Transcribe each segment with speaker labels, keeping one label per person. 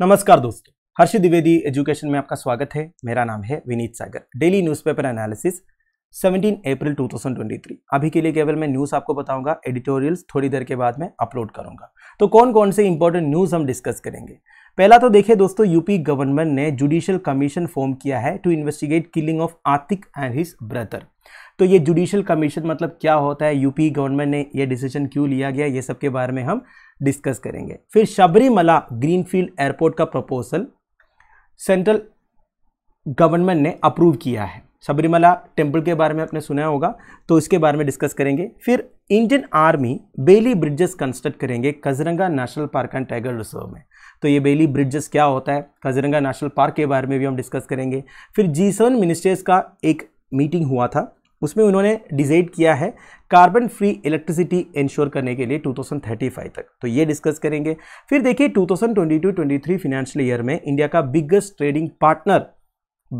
Speaker 1: नमस्कार दोस्तों हर्ष द्विवेदी एजुकेशन में आपका स्वागत है मेरा नाम है Vineet Sagar daily newspaper analysis 17 April 2023 अभी के लिए केवल मैं न्यूज़ आपको बताऊंगा एडिटोरियल्स थोड़ी देर के बाद मैं अपलोड करूंगा तो कौन कौन से इंपॉर्टेंट न्यूज़ हम डिस्कस करेंगे पहला तो देखिए दोस्तों यूपी गवर्नमेंट ने जुडिशियल कमीशन फॉर्म किया है to investigate killing of Atiq and his brother तो ये जुडिशियल कमीशन मतलब क्या होता है यूपी गवर्नमेंट ने ये डिसीजन क्यों लिया गया ये सब के बारे में हम डिस्कस करेंगे फिर शबरीमला ग्रीनफील्ड एयरपोर्ट का प्रपोजल सेंट्रल गवर्नमेंट ने अप्रूव किया है शबरीमला टेम्पल के बारे में आपने सुना होगा तो इसके बारे में डिस्कस करेंगे फिर Indian army Bailey bridges construct करेंगे Kaziranga national park and tiger reserve में तो ये बेली ब्रिजेस क्या होता है कजरंगा नेशनल पार्क के बारे में भी हम डिस्कस करेंगे फिर जी सेवन मिनिस्टर्स का एक मीटिंग हुआ था उसमें उन्होंने डिसाइड किया है कार्बन फ्री इलेक्ट्रिसिटी इंश्योर करने के लिए 2035 तक तो ये डिस्कस करेंगे फिर देखिए 2022-23 फाइनेंशियल ईयर में इंडिया का बिगेस्ट ट्रेडिंग पार्टनर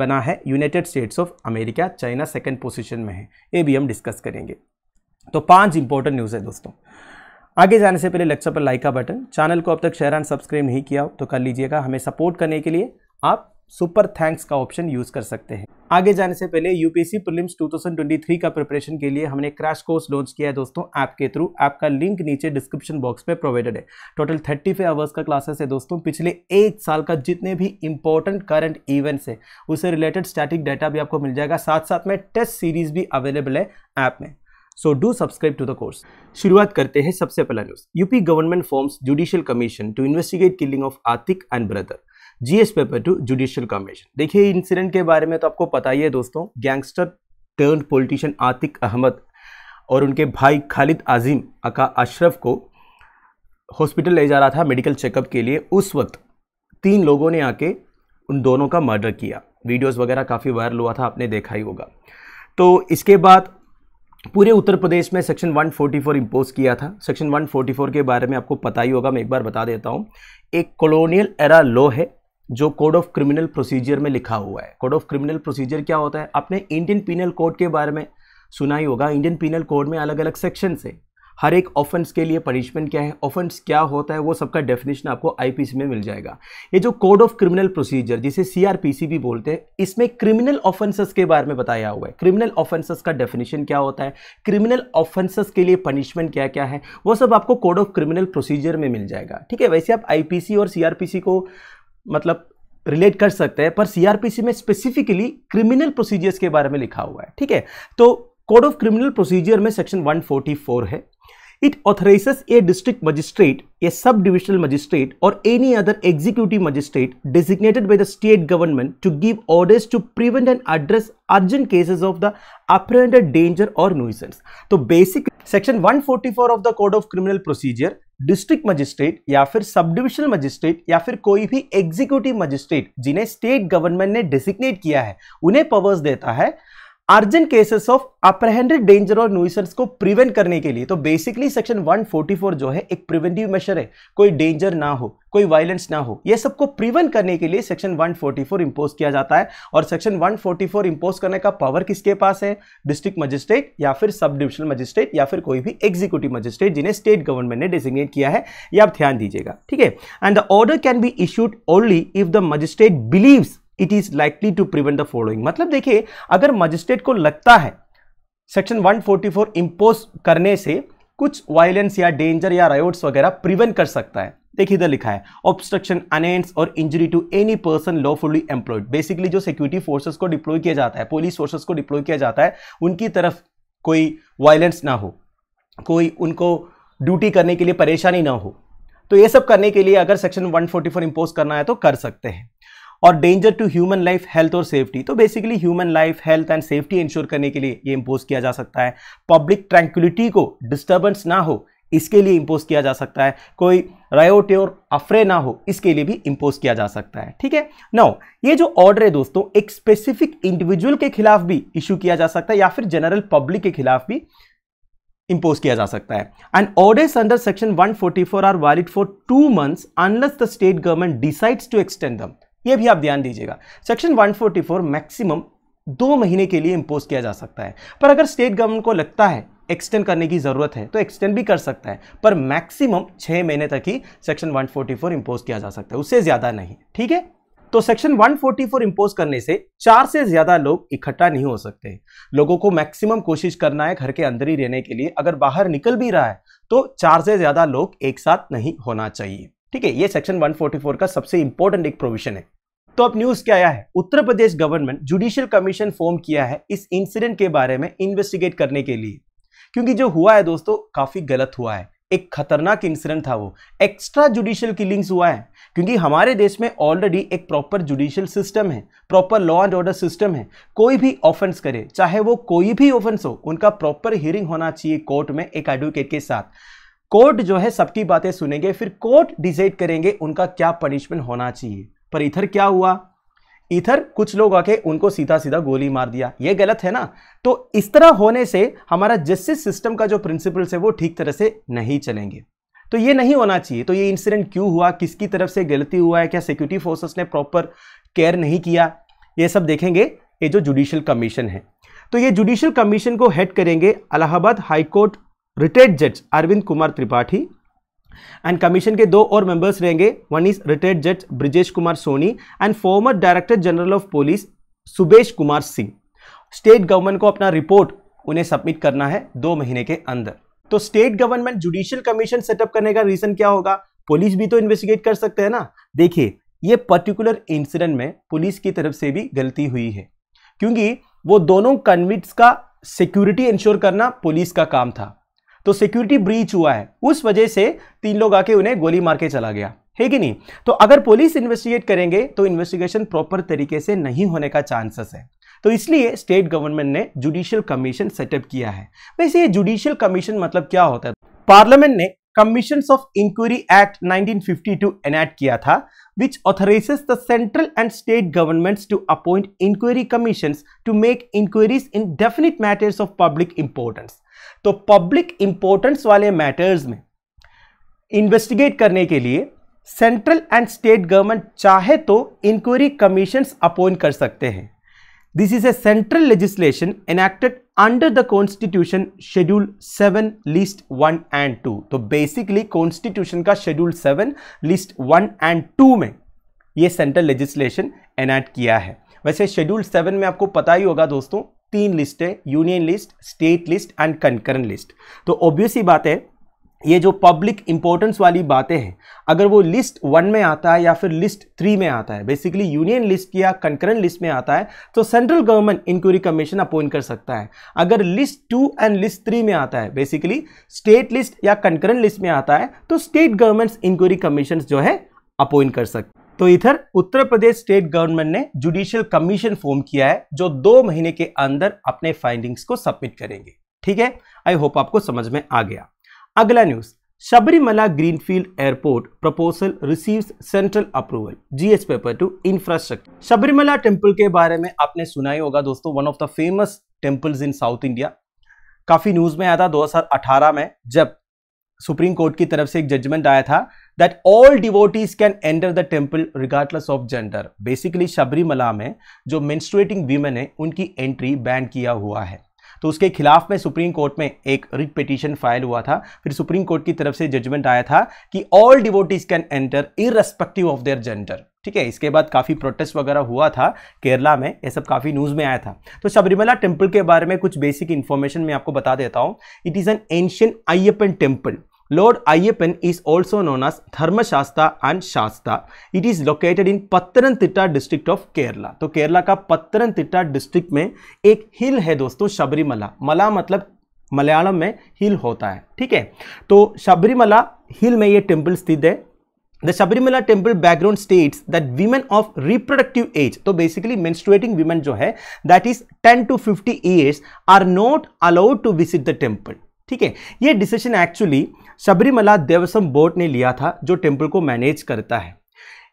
Speaker 1: बना है United States of America China second position में है ये भी हम डिस्कस करेंगे तो पांच इंपॉर्टेंट न्यूज़ है दोस्तों आगे जाने से पहले लेक्चर पर लाइक का बटन चैनल को अब तक शेयर एंड सब्सक्राइब नहीं किया हो तो कर लीजिएगा हमें सपोर्ट करने के लिए आप सुपर थैंक्स का ऑप्शन यूज कर सकते हैं आगे जाने से पहले यूपीएससी प्रीलिम्स 2023 का प्रिपरेशन के लिए हमने क्रैश कोर्स लॉन्च किया है दोस्तों ऐप के थ्रू ऐप का लिंक नीचे डिस्क्रिप्शन बॉक्स में प्रोवाइडेड है टोटल 35 आवर्स का क्लासेस है दोस्तों पिछले एक साल का जितने भी इंपॉर्टेंट करंट इवेंट्स है उससे रिलेटेड स्टैटिक डाटा भी आपको मिल जाएगा साथ साथ में टेस्ट सीरीज भी अवेलेबल है ऐप में so do subscribe to the course शुरुआत करते हैं सबसे पहला news UP government forms judicial commission to investigate killing of Atiq and brother GS paper two judicial commission देखिए इंसिडेंट के बारे में तो आपको पता ही है दोस्तों gangster turn politician Atiq Ahmed और उनके भाई खालिद आजिम अका अशरफ को हॉस्पिटल ले जा रहा था मेडिकल चेकअप के लिए उस वक्त तीन लोगों ने आके उन दोनों का मर्डर किया वीडियोस वगैरह काफ़ी वायरल हुआ था आपने देखा ही होगा तो इसके बाद पूरे उत्तर प्रदेश में सेक्शन 144 इम्पोज़ किया था सेक्शन 144 के बारे में आपको पता ही होगा मैं एक बार बता देता हूँ एक कॉलोनियल एरा लॉ है जो कोड ऑफ क्रिमिनल प्रोसीजर में लिखा हुआ है कोड ऑफ क्रिमिनल प्रोसीजर क्या होता है आपने इंडियन पीनल कोड के बारे में सुना ही होगा इंडियन पीनल कोड में अलग अलग सेक्शन से हर एक ऑफेंस के लिए पनिशमेंट क्या है ऑफेंस क्या होता है वो सबका डेफिनेशन आपको आईपीसी में मिल जाएगा ये जो कोड ऑफ क्रिमिनल प्रोसीजर जिसे सीआरपीसी भी बोलते हैं इसमें क्रिमिनल ऑफेंसेस के बारे में बताया हुआ है क्रिमिनल ऑफेंसेस का डेफिनेशन क्या होता है क्रिमिनल ऑफेंसेस के लिए पनिशमेंट क्या क्या है वो सब आपको कोड ऑफ क्रिमिनल प्रोसीजर में मिल जाएगा ठीक है वैसे आप आई और सी को मतलब रिलेट कर सकते हैं पर सीआरपीसी में स्पेसिफिकली क्रिमिनल प्रोसीजर्स के बारे में लिखा हुआ है ठीक है तो कोड ऑफ क्रिमिनल प्रोसीजर में सेक्शन 144 है it authorise a district magistrate a sub divisional magistrate और any other executive magistrate designated by the state government to give orders to prevent and address urgent cases of the apprehended danger और nuisance तो basic section 144 of the code of criminal procedure district magistrate या फिर sub divisional magistrate या फिर कोई भी executive magistrate जिन्हें state government ने डेसिग्नेट किया है उन्हें पावर्स देता है urgent cases of apprehended danger और न्यूसेंस को प्रिवेंट करने के लिए तो बेसिकली सेक्शन 144 जो है एक प्रिवेंटिव मेशर है कोई डेंजर ना हो कोई वायलेंस ना हो ये सबको प्रिवेंट करने के लिए सेक्शन 144 इंपोज किया जाता है और सेक्शन 144 इंपोज करने का पावर किसके पास है डिस्ट्रिक्ट मजिस्ट्रेट या फिर सब डिविजनल मजिस्ट्रेट या फिर कोई भी एग्जीक्यूटिव मजिस्ट्रेट जिन्हें स्टेट गवर्नमेंट ने डेजिग्नेट किया है ये आप ध्यान दीजिएगा ठीक है and the order can be issued only if the magistrate believes it is likely to prevent the following मतलब देखिए अगर मजिस्ट्रेट को लगता है सेक्शन 144 इंपोज करने से कुछ वायलेंस या डेंजर या रायोट्स वगैरह प्रिवेंट कर सकता है देखिए इधर लिखा है ऑब्स्ट्रक्शन अनेंस और injury to any person lawfully employed basically जो सिक्योरिटी फोर्सेस को डिप्लॉय किया जाता है पुलिस फोर्सेस को डिप्लॉय किया जाता है उनकी तरफ कोई वायलेंस ना हो कोई उनको ड्यूटी करने के लिए परेशानी ना हो तो ये सब करने के लिए अगर सेक्शन 144 इंपोज करना है तो कर सकते हैं और danger to human life health और सेफ्टी तो basically human life health and safety ensure करने के लिए ये इम्पोज किया जा सकता है पब्लिक ट्रैंक्विलिटी को डिस्टर्बेंस ना हो इसके लिए इम्पोज किया जा सकता है कोई रायोटे और अफरे ना हो इसके लिए भी इम्पोज किया जा सकता है ठीक है नौ ये जो ऑर्डर है दोस्तों एक स्पेसिफिक इंडिविजुअल के खिलाफ भी इशू किया जा सकता है या फिर जनरल पब्लिक के खिलाफ भी इम्पोज किया जा सकता है and orders under section 144 are valid for two months unless the state government decides to extend them ये भी आप ध्यान दीजिएगा सेक्शन 144 मैक्सिमम दो महीने के लिए इम्पोज किया जा सकता है पर अगर स्टेट गवर्नमेंट को लगता है एक्सटेंड करने की ज़रूरत है तो एक्सटेंड भी कर सकता है पर मैक्सिमम छः महीने तक ही सेक्शन 144 इंपोज किया जा सकता है उससे ज़्यादा नहीं ठीक है तो सेक्शन 144 इंपोज करने से चार से ज़्यादा लोग इकट्ठा नहीं हो सकते लोगों को मैक्सिमम कोशिश करना है घर के अंदर ही रहने के लिए अगर बाहर निकल भी रहा है तो चार से ज़्यादा लोग एक साथ नहीं होना चाहिए ठीक है ये सेक्शन 144 का सबसे इंपॉर्टेंट एक प्रोविजन है तो अब न्यूज क्या आया है Uttar Pradesh government judicial commission form किया है इस इंसिडेंट के बारे में इन्वेस्टिगेट करने के लिए क्योंकि जो हुआ है दोस्तों काफी गलत हुआ है एक खतरनाक इंसिडेंट था वो एक्स्ट्रा जुडिशियल किलिंग्स हुआ है क्योंकि हमारे देश में ऑलरेडी एक प्रॉपर जुडिशियल सिस्टम है proper law and order system है कोई भी ऑफेंस करे चाहे वो कोई भी ऑफेंस हो उनका प्रॉपर हियरिंग होना चाहिए कोर्ट में एक एडवोकेट के साथ कोर्ट जो है सबकी बातें सुनेंगे फिर कोर्ट डिसाइड करेंगे उनका क्या पनिशमेंट होना चाहिए पर इधर क्या हुआ इधर कुछ लोग आके उनको सीधा सीधा गोली मार दिया ये गलत है ना तो इस तरह होने से हमारा जस्टिस सिस्टम का जो प्रिंसिपल्स है वो ठीक तरह से नहीं चलेंगे तो ये नहीं होना चाहिए तो ये इंसिडेंट क्यों हुआ किसकी तरफ से गलती हुआ है क्या सिक्योरिटी फोर्सेस ने प्रॉपर केयर नहीं किया ये सब देखेंगे ये जो जुडिशल कमीशन है तो ये जुडिशल कमीशन को हेड करेंगे अलाहाबाद हाईकोर्ट रिटायर्ड जज अरविंद कुमार त्रिपाठी एंड कमीशन के दो और मेंबर्स रहेंगे वन इज रिटायर्ड जज Brijesh Kumar Soni and former director general of police Subesh Kumar Singh state government को अपना रिपोर्ट उन्हें सबमिट करना है दो महीने के अंदर तो state government judicial commission setup करने का रीजन क्या होगा पुलिस भी तो इन्वेस्टिगेट कर सकते हैं ना देखिए ये पर्टिकुलर इंसिडेंट में पुलिस की तरफ से भी गलती हुई है क्योंकि वो दोनों कन्विट्स का सिक्योरिटी इंश्योर करना पुलिस का काम था तो सिक्योरिटी ब्रीच हुआ है उस वजह से तीन लोग आके उन्हें गोली मार के चला गया है कि नहीं तो अगर पुलिस इन्वेस्टिगेट करेंगे तो इन्वेस्टिगेशन प्रॉपर तरीके से नहीं होने का चांसेस है तो इसलिए स्टेट गवर्नमेंट ने जुडिशियल कमीशन सेटअप किया है वैसे ये जुडिशियल कमीशन मतलब क्या होता है पार्लियामेंट ने commission of inquiry act 1952 enact किया था which authorises the central and state governments to appoint inquiry commission to make inquiries in definite matters of public importance तो पब्लिक इंपोर्टेंस वाले मैटर्स में इन्वेस्टिगेट करने के लिए सेंट्रल एंड स्टेट गवर्नमेंट चाहे तो इंक्वायरी कमीशन अपॉइंट कर सकते हैं this is a central legislation enacted under the constitution schedule 7 list 1 and 2 तो basically constitution का schedule 7 list 1 and 2 में ये सेंट्रल लेजिस्लेशन एनैक्ट किया है वैसे शेड्यूल 7 में आपको पता ही होगा दोस्तों तीन लिस्ट है union list state list and concurrent list तो ऑब्वियस ही बात है ये जो पब्लिक इंपॉर्टेंस वाली बातें हैं अगर वो लिस्ट वन में आता है या फिर लिस्ट थ्री में आता है बेसिकली यूनियन लिस्ट या कंकरेंट लिस्ट में आता है तो central government inquiry commission appoint कर सकता है अगर list two and list three में आता है बेसिकली स्टेट लिस्ट या कंकरेंट लिस्ट में आता है तो स्टेट गवर्नमेंट्स इंक्वायरी कमीशन जो है अपॉइंट कर सकते तो इधर उत्तर प्रदेश स्टेट गवर्नमेंट ने जुडिशियल कमीशन फॉर्म किया है जो दो महीने के अंदर अपने फाइंडिंग्स को सबमिट करेंगे ठीक है आई होप आपको समझ में आ गया अगला news Sabarimala greenfield airport proposal receives central approval GS paper two infrastructure Sabarimala temple के बारे में आपने सुना ही होगा दोस्तों one of the famous temples in South India काफी न्यूज में आया था 2018 में जब सुप्रीम कोर्ट की तरफ से एक जजमेंट आया था that all devotees can enter the temple regardless of gender basically Sabarimala में जो मेन्स्ट्रेटिंग वीमेन है उनकी एंट्री बैन किया हुआ है तो उसके खिलाफ में सुप्रीम कोर्ट में एक रिट पिटीशन फाइल हुआ था फिर सुप्रीम कोर्ट की तरफ से जजमेंट आया था कि all devotees can enter irrespective of their gender ठीक है इसके बाद काफ़ी प्रोटेस्ट वगैरह हुआ था केरला में ये सब काफ़ी न्यूज़ में आया था तो शबरीमला टेम्पल के बारे में कुछ बेसिक इन्फॉर्मेशन मैं आपको बता देता हूँ it is an ancient Ayyappan temple Lord Ayyappan is also known as Dharma Dharmashasta and Shasta. It is located in Pattanamthitta district of Kerala. तो केरला का पत्तनमतिट्टा डिस्ट्रिक्ट में एक हिल है दोस्तों शबरीमला मला मतलब मलयालम में हिल होता है ठीक है तो शबरीमला hill में ये temple स्थित है The Shabrimala temple background states that women of reproductive age, so basically menstruating women jo hai, that is 10 to 50 years are not allowed to visit the temple. ठीक है ये decision actually Sabarimala Devaswom board ने लिया था जो temple को manage करता है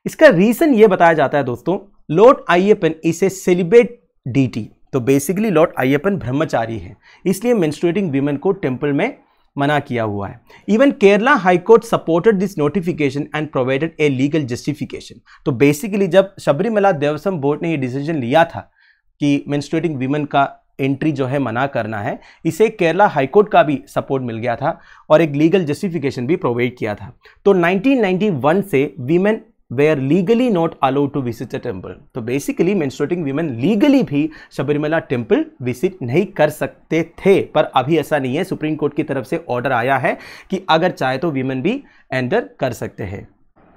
Speaker 1: इसका रीज़न ये बताया जाता है दोस्तों लॉर्ड आइयपन इसे सेलिब्रेट डीटी तो बेसिकली लॉर्ड आइयपन ब्रह्मचारी है इसलिए मेन्स्ट्रेटिंग वीमेन को टेम्पल में मना किया हुआ है even Kerala high court supported this notification and provided a legal justification तो बेसिकली जब शबरीमला देवसम बोर्ड ने ये डिसीजन लिया था कि मेन्स्ट्रेटिंग वीमेन का एंट्री जो है मना करना है इसे केरला हाईकोर्ट का भी सपोर्ट मिल गया था और एक लीगल जस्टिफिकेशन भी प्रोवाइड किया था तो 1991 से women they are legally not allowed to visit a temple तो बेसिकली मेन्स्ट्रेटिंग वीमेन लीगली भी शबरीमला टेम्पल विजिट नहीं कर सकते थे पर अभी ऐसा नहीं है सुप्रीम कोर्ट की तरफ से ऑर्डर आया है कि अगर चाहे तो वीमेन भी एंटर कर सकते हैं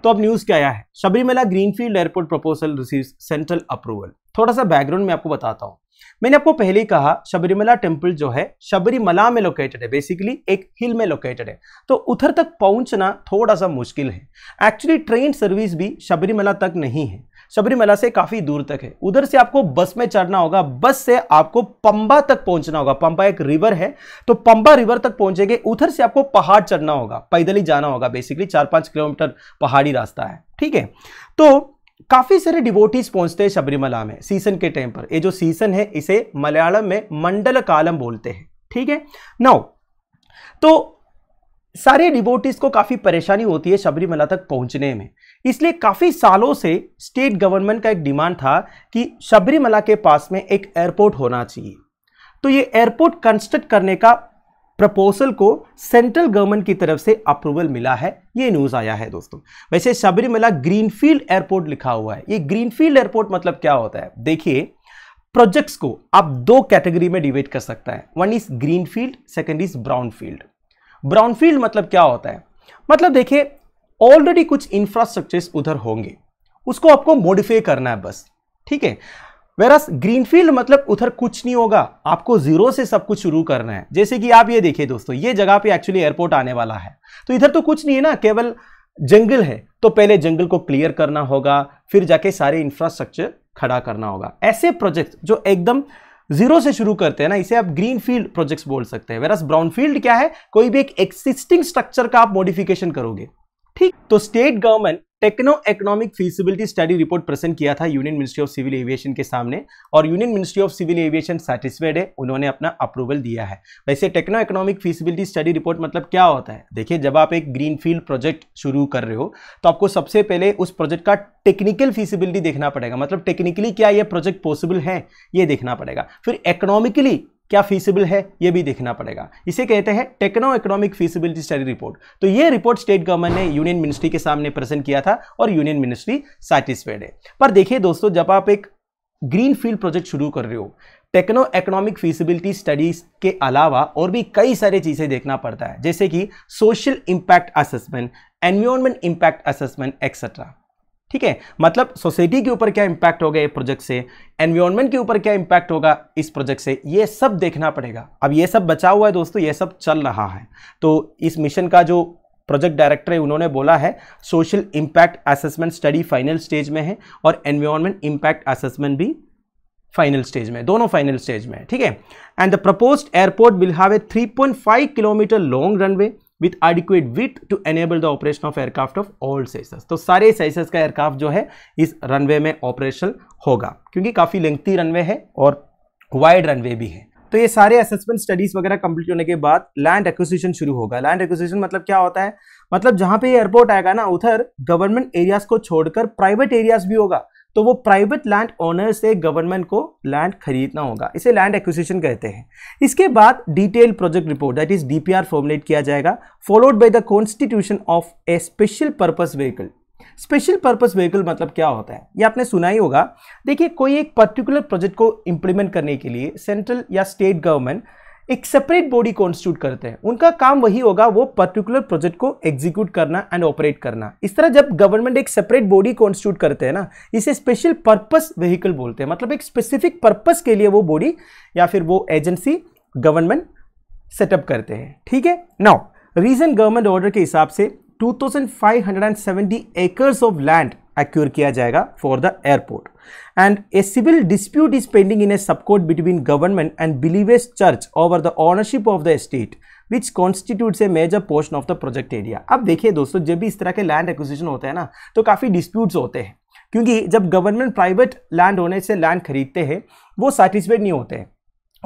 Speaker 1: तो अब न्यूज़ क्या आया है Sabarimala greenfield airport proposal receive central approval थोड़ा सा बैकग्राउंड में आपको बताता हूँ मैंने आपको पहले ही कहा शबरीमला टेम्पल जो है शबरीमला में लोकेटेड है बेसिकली एक हिल में लोकेटेड है तो उधर तक पहुंचना थोड़ा सा मुश्किल है एक्चुअली ट्रेन सर्विस भी शबरीमला तक नहीं है शबरीमला से काफ़ी दूर तक है उधर से आपको बस में चढ़ना होगा बस से आपको पंबा तक पहुंचना होगा पंबा एक रिवर है तो पंबा रिवर तक पहुंचेंगे उधर से आपको पहाड़ चढ़ना होगा पैदल ही जाना होगा बेसिकली चार पाँच किलोमीटर पहाड़ी रास्ता है ठीक है तो काफी सारे डिवोटीज पहुंचते हैं शबरीमला में सीसन के टाइम पर ये जो सीसन है इसे मलयालम में मंडल कालम बोलते हैं ठीक है नौ तो सारे डिबोटिस को काफ़ी परेशानी होती है शबरीमला तक पहुंचने में इसलिए काफ़ी सालों से स्टेट गवर्नमेंट का एक डिमांड था कि शबरीमला के पास में एक एयरपोर्ट होना चाहिए तो ये एयरपोर्ट कंस्ट्रक्ट करने का प्रपोजल को सेंट्रल गवर्नमेंट की तरफ से अप्रूवल मिला है ये न्यूज़ आया है दोस्तों वैसे शबरीमला ग्रीनफील्ड एयरपोर्ट लिखा हुआ है ये ग्रीनफील्ड एयरपोर्ट मतलब क्या होता है देखिए प्रोजेक्ट्स को आप दो कैटेगरी में डिवेट कर सकता है one is greenfield second is brownfield brownfield मतलब क्या होता है मतलब देखिए ऑलरेडी कुछ इंफ्रास्ट्रक्चर्स उधर होंगे उसको आपको मॉडिफाई करना है बस ठीक है वेरस ग्रीनफील्ड मतलब उधर कुछ नहीं होगा आपको जीरो से सब कुछ शुरू करना है जैसे कि आप ये देखिए दोस्तों ये जगह पे एक्चुअली एयरपोर्ट आने वाला है तो इधर तो कुछ नहीं है ना केवल जंगल है तो पहले जंगल को क्लियर करना होगा फिर जाके सारे इंफ्रास्ट्रक्चर खड़ा करना होगा ऐसे प्रोजेक्ट जो एकदम जीरो से शुरू करते हैं ना इसे आप ग्रीन फील्ड प्रोजेक्ट्स बोल सकते हैं वेरस ब्राउन फील्ड क्या है कोई भी एक एक्सिस्टिंग स्ट्रक्चर का आप मॉडिफिकेशन करोगे ठीक तो state government techno economic feasibility study report present किया था union ministry of civil aviation के सामने और union ministry of civil aviation satisfied है उन्होंने अपना अप्रूवल दिया है वैसे techno economic feasibility study report मतलब क्या होता है देखिए जब आप एक ग्रीनफील्ड प्रोजेक्ट शुरू कर रहे हो तो आपको सबसे पहले उस प्रोजेक्ट का टेक्निकल फीसिबिलिटी देखना पड़ेगा मतलब टेक्निकली क्या यह प्रोजेक्ट पॉसिबल है ये देखना पड़ेगा फिर इकोनॉमिकली क्या फीसिबल है ये भी देखना पड़ेगा इसे कहते हैं techno economic feasibility study report तो ये रिपोर्ट स्टेट गवर्नमेंट ने यूनियन मिनिस्ट्री के सामने प्रेजेंट किया था और यूनियन मिनिस्ट्री सेटिस्फाइड है पर देखिए दोस्तों जब आप एक ग्रीन फील्ड प्रोजेक्ट शुरू कर रहे हो टेक्नो इकोनॉमिक फीसिबिलिटी स्टडीज के अलावा और भी कई सारी चीज़ें देखना पड़ता है जैसे कि social impact assessment environment impact assessment etcetera ठीक है मतलब सोसाइटी के ऊपर क्या इंपैक्ट होगा ये प्रोजेक्ट से एनवायरमेंट के ऊपर क्या इंपैक्ट होगा इस प्रोजेक्ट से ये सब देखना पड़ेगा अब ये सब बचा हुआ है दोस्तों ये सब चल रहा है तो इस मिशन का जो प्रोजेक्ट डायरेक्टर है उन्होंने बोला है social impact assessment study final stage में है और एनवायरमेंट इंपैक्ट असेसमेंट भी फाइनल स्टेज में दोनों फाइनल स्टेज में ठीक है and the propose airport will have a 3.5 kilometre long runway with adequate width to enable the operation of aircraft of all sizes तो सारे साइसेस का एयरक्राफ्ट जो है इस रनवे में ऑपरेशन होगा क्योंकि काफ़ी लेंथी रनवे है और वाइड रनवे भी है तो ये सारे असेसमेंट स्टडीज वगैरह कंप्लीट होने के बाद लैंड एक्विजिशन शुरू होगा लैंड एक्विजिशन मतलब क्या होता है मतलब जहां पे एयरपोर्ट आएगा ना उधर गवर्नमेंट एरियाज को छोड़कर प्राइवेट एरियाज भी होगा तो वो प्राइवेट लैंड ओनर से गवर्नमेंट को लैंड खरीदना होगा इसे लैंड एक्विजिशन कहते हैं इसके बाद detail project report that is DPR formulate किया जाएगा followed by the constitution of a special purpose vehicle special purpose vehicle मतलब क्या होता है ये आपने सुना ही होगा देखिए कोई एक पर्टिकुलर प्रोजेक्ट को इम्प्लीमेंट करने के लिए सेंट्रल या स्टेट गवर्नमेंट एक सेपरेट बॉडी कॉन्स्टिट्यूट करते हैं उनका काम वही होगा वो पर्टिकुलर प्रोजेक्ट को एग्जीक्यूट करना एंड ऑपरेट करना इस तरह जब गवर्नमेंट एक सेपरेट बॉडी कॉन्स्टिट्यूट करते हैं ना इसे स्पेशल पर्पस व्हीकल बोलते हैं मतलब एक स्पेसिफिक पर्पस के लिए वो बॉडी या फिर वो एजेंसी गवर्नमेंट सेटअप करते हैं ठीक है नाउ रीजन गवर्नमेंट ऑर्डर के हिसाब से two acres of land acquire किया जाएगा for the airport and a civil dispute is pending in a sub court between government and Believers church over the ownership of the estate which constitute a major portion of the project area अब देखिए दोस्तों जब भी इस तरह के land acquisition होते हैं ना तो काफ़ी डिस्प्यूट्स होते हैं क्योंकि जब गवर्नमेंट प्राइवेट लैंड होने से लैंड खरीदते हैं वो सेटिस्फाइड नहीं होते हैं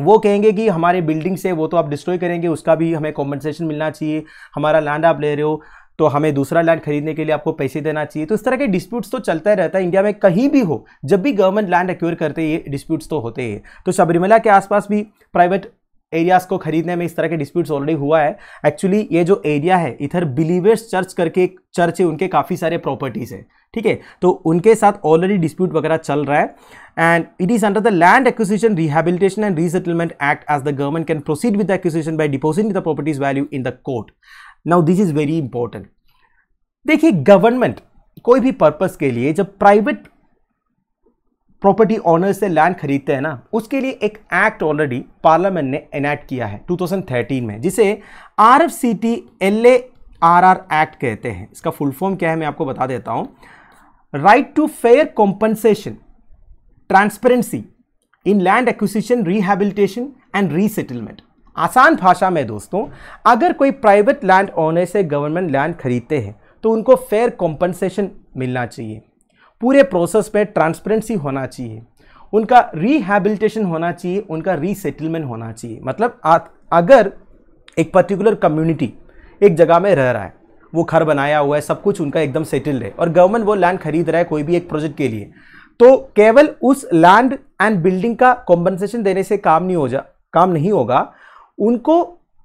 Speaker 1: वो कहेंगे कि हमारे बिल्डिंग से वो तो आप डिस्ट्रॉय करेंगे उसका भी हमें कॉम्पनसेशन मिलना चाहिए हमारा लैंड आप ले रहे हो तो हमें दूसरा लैंड खरीदने के लिए आपको पैसे देना चाहिए तो इस तरह के डिस्प्यूट्स तो चलता रहता है इंडिया में कहीं भी हो जब भी गवर्नमेंट लैंड एक्योर करते ये डिस्प्यूट्स तो होते हैं तो शबरीमला के आसपास भी प्राइवेट एरियाज़ को खरीदने में इस तरह के डिस्प्यूट्स ऑलरेडी हुआ है एक्चुअली ये जो एरिया है इधर बिलीवर्स चर्च करके एक चर्च है उनके काफ़ी सारे प्रॉपर्टीज़ है ठीक है तो उनके साथ ऑलरेडी डिस्प्यूट वगैरह चल रहा है and it is under the land acquisition rehabilitation and resettlement act as the government can proceed with acquisition by deposit the properties value in the court now this is very important देखिए government कोई भी purpose के लिए जब private property owner से land खरीदते हैं ना उसके लिए एक एक्ट ऑलरेडी पार्लियामेंट ने एनेक्ट किया है 2013 में जिसे R F C T L A R R act कहते हैं इसका फुल फॉर्म क्या है मैं आपको बता देता हूँ right to fair compensation transparency in land acquisition rehabilitation and resettlement आसान भाषा में दोस्तों अगर कोई प्राइवेट लैंड ओनर से गवर्नमेंट लैंड खरीदते हैं तो उनको फेयर कॉम्पनसेशन मिलना चाहिए पूरे प्रोसेस में ट्रांसपेरेंसी होना चाहिए उनका रिहेबिलिटेशन होना चाहिए उनका रीसेटलमेंट होना चाहिए मतलब अगर एक पर्टिकुलर कम्युनिटी एक जगह में रह रहा है वो घर बनाया हुआ है सब कुछ उनका एकदम सेटल्ड है और गवर्नमेंट वो लैंड खरीद रहा है कोई भी एक प्रोजेक्ट के लिए तो केवल उस लैंड एंड बिल्डिंग का कॉम्पनसेशन देने से काम नहीं हो जा काम नहीं होगा उनको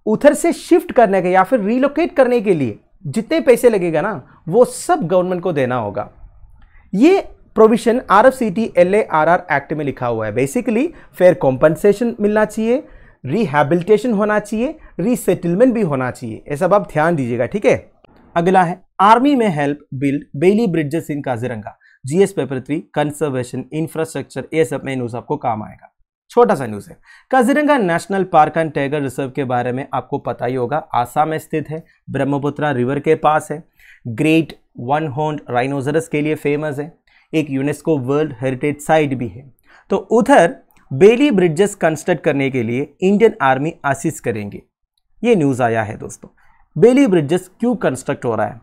Speaker 1: उधर से शिफ्ट करने के या फिर रिलोकेट करने के लिए जितने पैसे लगेगा ना वो सब गवर्नमेंट को देना होगा ये provision R F C T L A R R act में लिखा हुआ है बेसिकली फेयर कॉम्पनसेशन मिलना चाहिए रिहेबिलिटेशन होना चाहिए रीसेटलमेंट भी होना चाहिए ये सब आप ध्यान दीजिएगा ठीक है अगला है आर्मी में help build Bailey bridges in Kaziranga GS paper three conservation infrastructure ये सब में आपको काम आएगा छोटा सा न्यूज़ है Kaziranga national park and tiger reserve के बारे में आपको पता ही होगा आसाम में स्थित है ब्रह्मपुत्रा रिवर के पास है ग्रेट वन हॉन्ड राइनोजरस के लिए फेमस है एक यूनेस्को वर्ल्ड हेरिटेज साइट भी है तो उधर बेली ब्रिजेस कंस्ट्रक्ट करने के लिए इंडियन आर्मी असिस्ट करेंगे ये न्यूज़ आया है दोस्तों बेली ब्रिजेस क्यों कंस्ट्रक्ट हो रहा है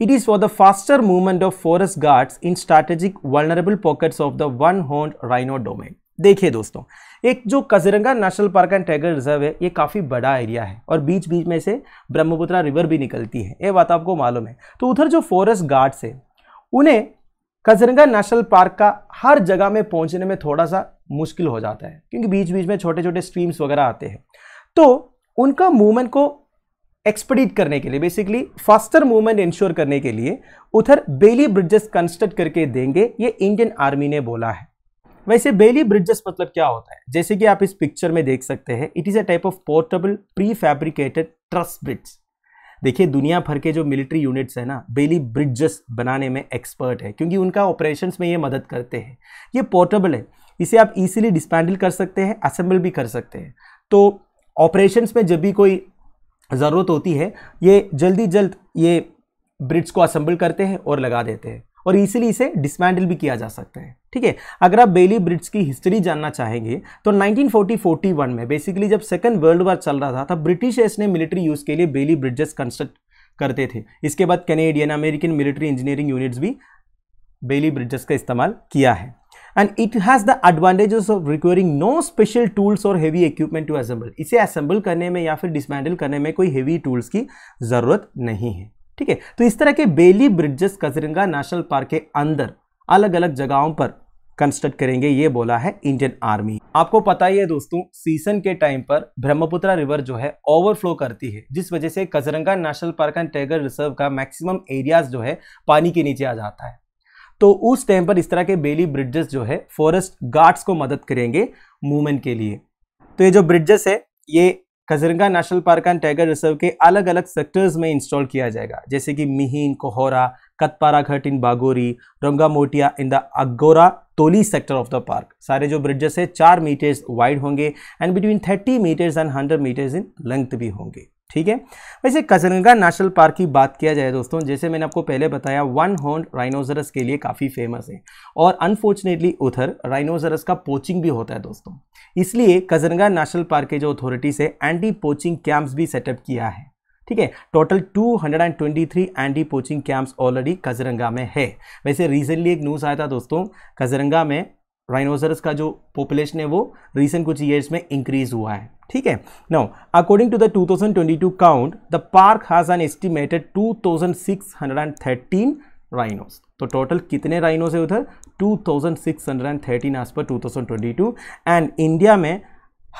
Speaker 1: it is for the faster movement of forest guards in strategic vulnerable pockets of the one horned rhino domain देखिए दोस्तों एक जो Kaziranga national park and tiger reserve है ये काफ़ी बड़ा एरिया है और बीच बीच में से ब्रह्मपुत्रा रिवर भी निकलती है ये बात आपको मालूम है तो उधर जो फॉरेस्ट गार्ड्स है उन्हें कजरंगा नेशनल पार्क का हर जगह में पहुंचने में थोड़ा सा मुश्किल हो जाता है क्योंकि बीच बीच में छोटे छोटे स्ट्रीम्स वगैरह आते हैं तो उनका मूवमेंट को एक्सपडिट करने के लिए बेसिकली फास्टर मूवमेंट इंश्योर करने के लिए उधर बेली ब्रिजेस कंस्ट्रक्ट करके देंगे ये इंडियन आर्मी ने बोला है वैसे बेली ब्रिजेस मतलब क्या होता है जैसे कि आप इस पिक्चर में देख सकते हैं it is a type of portable prefabricated truss bridge देखिए दुनिया भर के जो मिलिट्री यूनिट्स हैं ना बेली ब्रिजेस बनाने में एक्सपर्ट है क्योंकि उनका ऑपरेशंस में ये मदद करते हैं ये पोर्टेबल है इसे आप इजीली डिस्पैंडल कर सकते हैं असेंबल भी कर सकते हैं तो ऑपरेशंस में जब भी कोई ज़रूरत होती है ये जल्दी जल्द ये ब्रिज को असेंबल करते हैं और लगा देते हैं और इसीलिए इसे डिसमैंडल भी किया जा सकता है ठीक है अगर आप बेली ब्रिज की हिस्ट्री जानना चाहेंगे तो 1940-41 में बेसिकली जब सेकंड वर्ल्ड वॉर चल रहा था तब ब्रिटिश ने मिलिट्री यूज़ के लिए बेली ब्रिजेस कंस्ट्रक्ट करते थे इसके बाद Canadian American military engineering units भी बेली ब्रिजेस का इस्तेमाल किया है and it has the advantages of requiring no special tools और हैवी इक्विपमेंट टू असेंबल इसे असेंबल करने में या फिर डिसमेंडल करने में कोई हैवी टूल्स की ज़रूरत नहीं है ठीक है तो इस तरह के Bailey bridges Kaziranga national park के अंदर अलग अलग जगहों पर कंस्ट्रक्ट करेंगे ये बोला है इंडियन आर्मी आपको पता ही है दोस्तों सीजन के टाइम पर ब्रह्मपुत्र रिवर जो है ओवरफ्लो करती है जिस वजह से Kaziranga national park and tiger reserve का मैक्सिमम एरियाज जो है पानी के नीचे आ जाता है तो उस टाइम पर इस तरह के बेली ब्रिजेस जो है फॉरेस्ट गार्ड्स को मदद करेंगे मूवमेंट के लिए तो ये जो ब्रिजेस है ये Kaziranga national park and tiger reserve के अलग अलग सेक्टर्स में इंस्टॉल किया जाएगा जैसे कि मिहिन कोहरा कतपारा घट इन Bagori रंगामोटिया in the Agoratoli sector of the park सारे जो ब्रिजेस है चार मीटर्स वाइड होंगे and between thirty metres and hundred metres in length भी होंगे ठीक है वैसे कजनगा नेशनल पार्क की बात किया जाए दोस्तों जैसे मैंने आपको पहले बताया वन हॉर्न राइनोजरस के लिए काफ़ी फेमस है और अनफॉर्चुनेटली उधर राइनोजरस का पोचिंग भी होता है दोस्तों इसलिए कजनगा नेशनल पार्क के जो अथॉरिटीज़ है एंटी पोचिंग कैंप्स भी सेटअप किया है ठीक है total 223 anti poaching camps already Kaziranga में है वैसे रिसेंटली एक न्यूज़ आया था दोस्तों कजरंगा में राइनोसरस का जो पॉपुलेशन है वो रिसेंट कुछ ईयर्स में इंक्रीज हुआ है ठीक है now according to the 2022 count the park has an estimated 2613 rhinos तो टोटल कितने राइनोस है उधर 2613 एज पर टू एंड इंडिया में